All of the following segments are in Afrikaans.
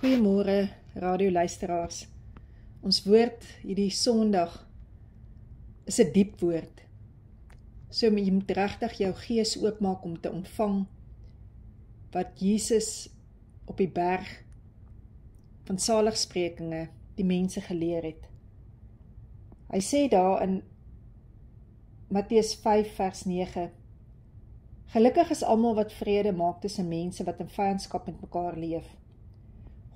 Goeiemôre radioluisteraars. Ons woord hierdie Sondag is 'n diep woord. So jy moet regtig jou gees oopmaak om te ontvang wat Jesus op die berg van saligsprekinge die mense geleer het. Hy sê daar in Matteus 5 vers 9: Gelukkig is almal wat vrede maak tussen mense wat in vriendskap met mekaar leef.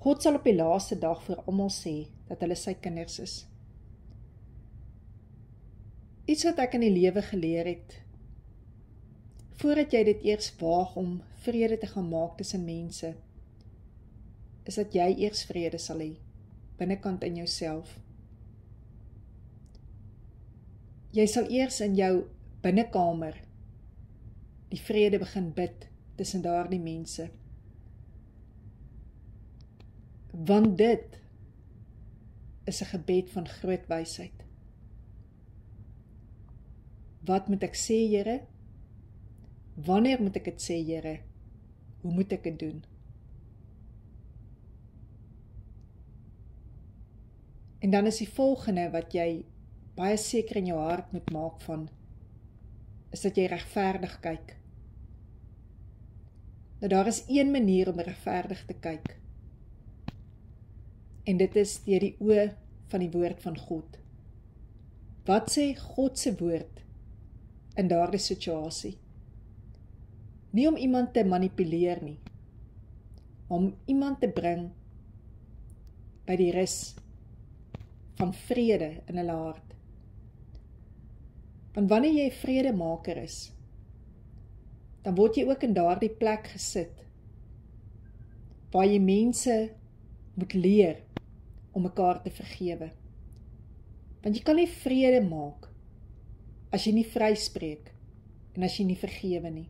God sal op die laaste dag vir almal sê dat hulle sy kinders is. Iets wat ek in die lewe geleer het. Voordat jy dit eers waag om vrede te gaan maak tussen mense, is dat jy eers vrede sal hê binnekant in jouself. Jy sal eers in jou binnekamer die vrede begin bid tussen daardie mense want dit is 'n gebed van groot wysheid. Wat moet ek sê, Here? Wanneer moet ek dit sê, Here? Hoe moet ek dit doen? En dan is die volgende wat jy baie seker in jou hart moet maak van is dat jy regverdig kyk. Nou daar is een manier om regverdig te kyk en dit is deur die oë van die woord van God. Wat sê God se woord in daardie situasie? Nie om iemand te manipuleer nie, om iemand te bring by die rus van vrede in hulle hart. Want wanneer jy vredemaker is, dan word jy ook in daardie plek gesit waar jy mense moet leer om mekaar te vergewe. Want jy kan nie vrede maak as jy nie vryspreek en as jy nie vergewe nie.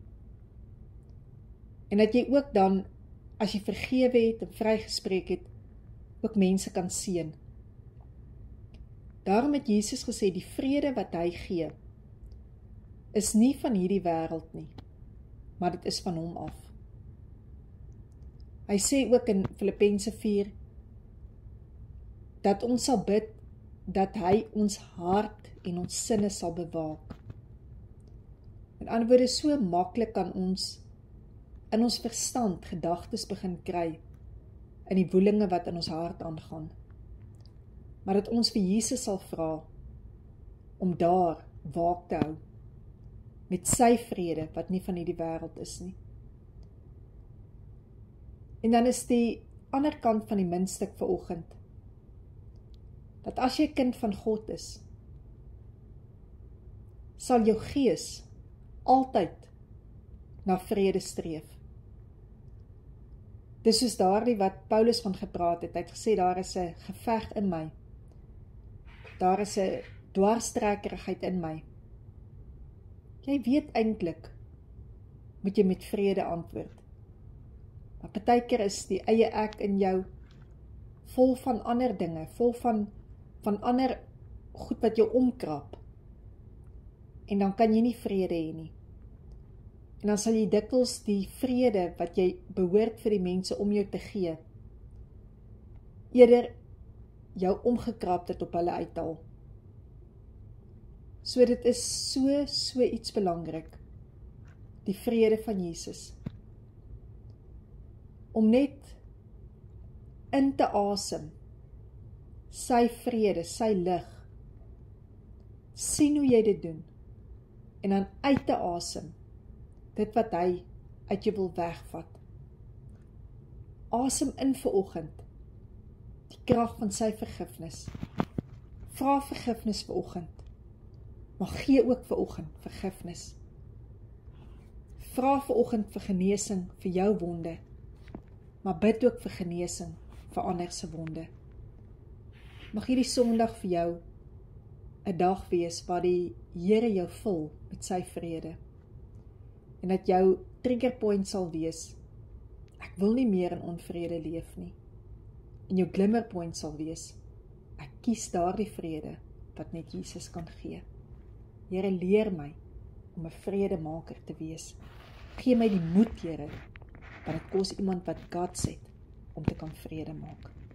En dat jy ook dan as jy vergewe het en vrygespreek het, ook mense kan seën. Daarom het Jesus gesê die vrede wat hy gee is nie van hierdie wêreld nie, maar dit is van hom af. Hy sê ook in Filippense dat ons sal bid dat hy ons hart en ons sinne sal bewaak. In ander woorde so maklik kan ons in ons verstand gedagtes begin kry in die woelinge wat in ons hart aangaan. Maar dat ons vir Jesus sal vra om daar waak te hou met sy vrede wat nie van hierdie wêreld is nie. En dan is die ander kant van die muntstuk vir oggend dat as jy kind van God is, sal jou gees altyd na vrede streef. Dis soos daardie wat Paulus van gepraat het. Hy het gesê daar is 'n geveg in my. Daar is 'n dwarsstrekkerigheid in my. Jy weet eintlik moet jy met vrede antwoord. Maar partykeer is die eie ek in jou vol van ander dinge, vol van van ander goed wat jou omkrap. En dan kan jy nie vrede hê nie. En dan sal jy dikwels die vrede wat jy behoort vir die mense om jou te gee eerder jou omgekrap het op hulle uithaal. So dit is so so iets belangrik. Die vrede van Jesus. Om net in te asem. Awesome sy vrede, sy lig. sien hoe jy dit doen en dan uit te asem dit wat hy uit jou wil wegvat. Asem in vir oggend die krag van sy vergifnis. Vra vergifnis vir oggend. Maar gee ook vir oggend vergifnis. Vra vir oggend vir genesing vir jou wonde. Maar bid ook vir genesing vir ander se wonde. Mag hierdie Sondag vir jou 'n dag wees waar die Here jou vul met sy vrede. En dat jou trigger point sal wees ek wil nie meer in onvrede leef nie. En jou glimmer point sal wees ek kies daardie vrede wat net Jesus kan gee. Here leer my om 'n vredemaker te wees. Gee my die moed, Here, dat dit kos iemand wat God se om te kan vrede maak.